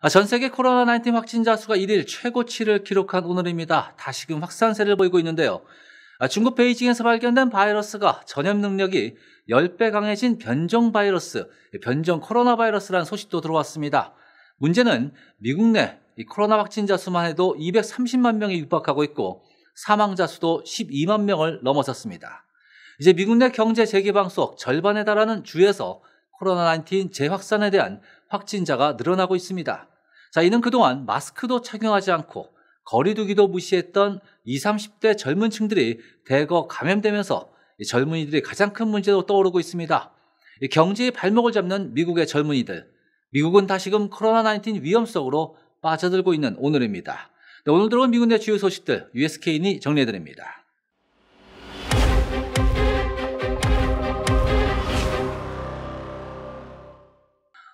아, 전 세계 코로나19 확진자 수가 1일 최고치를 기록한 오늘입니다. 다시금 확산세를 보이고 있는데요. 아, 중국 베이징에서 발견된 바이러스가 전염 능력이 10배 강해진 변종 바이러스, 변종 코로나 바이러스라는 소식도 들어왔습니다. 문제는 미국 내 코로나 확진자 수만 해도 230만 명이 육박하고 있고 사망자 수도 12만 명을 넘어섰습니다. 이제 미국 내 경제 재개방 속 절반에 달하는 주에서 코로나19 재확산에 대한 확진자가 늘어나고 있습니다. 자, 이는 그동안 마스크도 착용하지 않고 거리두기도 무시했던 20, 30대 젊은 층들이 대거 감염되면서 젊은이들이 가장 큰 문제로 떠오르고 있습니다. 경제의 발목을 잡는 미국의 젊은이들. 미국은 다시금 코로나19 위험 속으로 빠져들고 있는 오늘입니다. 네, 오늘 들어온 미국 내 주요 소식들 USK인이 정리해드립니다.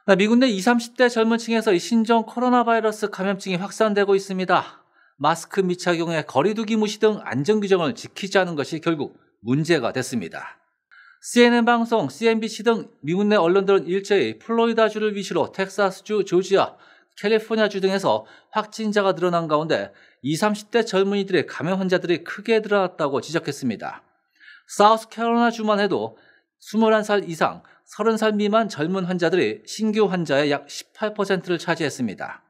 아, 미국 내 20, 30대 젊은 층에서 이 신종 코로나 바이러스 감염증이 확산되고 있습니다. 마스크 미착용에 거리두기 무시 등 안전 규정을 지키지 않은 것이 결국 문제가 됐습니다. CNN 방송, CNBC 등 미국 내 언론들은 일제히 플로리다주를 위시로 텍사스주, 조지아, 캘리포니아주 등에서 확진자가 늘어난 가운데 20, 30대 젊은이들의 감염 환자들이 크게 늘어났다고 지적했습니다. 사우스캐롤라주만 해도 21살 이상 30살 미만 젊은 환자들이 신규 환자의 약 18%를 차지했습니다.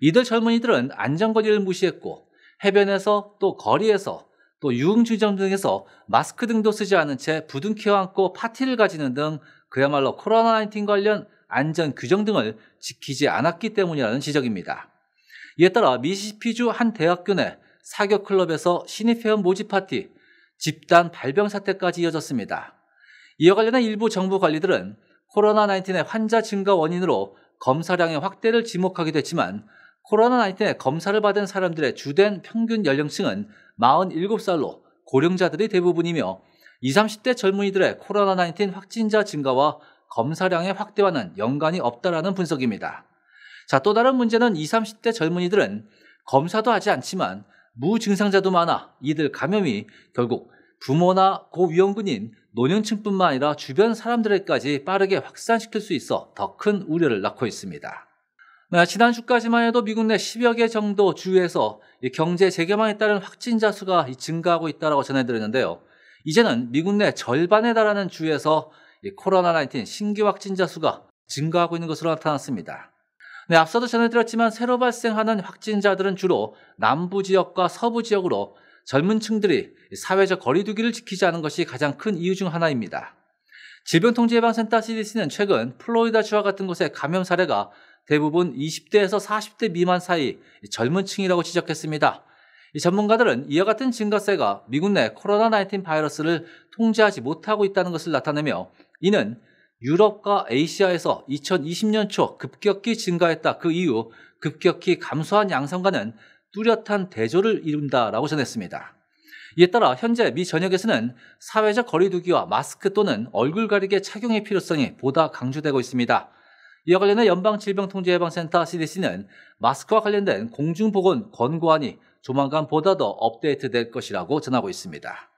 이들 젊은이들은 안전거리를 무시했고 해변에서 또 거리에서 또 유흥주점 등에서 마스크 등도 쓰지 않은 채 부둥켜 안고 파티를 가지는 등 그야말로 코로나19 관련 안전 규정 등을 지키지 않았기 때문이라는 지적입니다. 이에 따라 미시시피주 한 대학교 내 사교 클럽에서 신입 회원 모집 파티, 집단 발병 사태까지 이어졌습니다. 이와 관련해 일부 정부 관리들은 코로나19의 환자 증가 원인으로 검사량의 확대를 지목하기도 했지만 코로나1 9의 검사를 받은 사람들의 주된 평균 연령층은 47살로 고령자들이 대부분이며 20, 30대 젊은이들의 코로나19 확진자 증가와 검사량의 확대와는 연관이 없다라는 분석입니다. 자, 또 다른 문제는 20, 30대 젊은이들은 검사도 하지 않지만 무증상자도 많아 이들 감염이 결국 부모나 고위험군인, 노년층뿐만 아니라 주변 사람들에까지 빠르게 확산시킬 수 있어 더 큰 우려를 낳고 있습니다. 네, 지난 주까지만 해도 미국 내 10여 개 정도 주에서 경제 재개방에 따른 확진자 수가 증가하고 있다고 전해드렸는데요. 이제는 미국 내 절반에 달하는 주에서 코로나19 신규 확진자 수가 증가하고 있는 것으로 나타났습니다. 네, 앞서도 전해드렸지만 새로 발생하는 확진자들은 주로 남부 지역과 서부 지역으로 젊은 층들이 사회적 거리두기를 지키지 않은 것이 가장 큰 이유 중 하나입니다. 질병통제예방센터 CDC는 최근 플로리다주와 같은 곳의 감염 사례가 대부분 20대에서 40대 미만 사이 젊은 층이라고 지적했습니다. 전문가들은 이와 같은 증가세가 미국 내 코로나19 바이러스를 통제하지 못하고 있다는 것을 나타내며 이는 유럽과 에이시아에서 2020년 초 급격히 증가했다 그 이후 급격히 감소한 양상과는 뚜렷한 대조를 이룬다라고 전했습니다. 이에 따라 현재 미 전역에서는 사회적 거리두기와 마스크 또는 얼굴 가리개 착용의 필요성이 보다 강조되고 있습니다. 이와 관련해 연방질병통제예방센터 CDC는 마스크와 관련된 공중보건 권고안이 조만간 보다 더 업데이트될 것이라고 전하고 있습니다.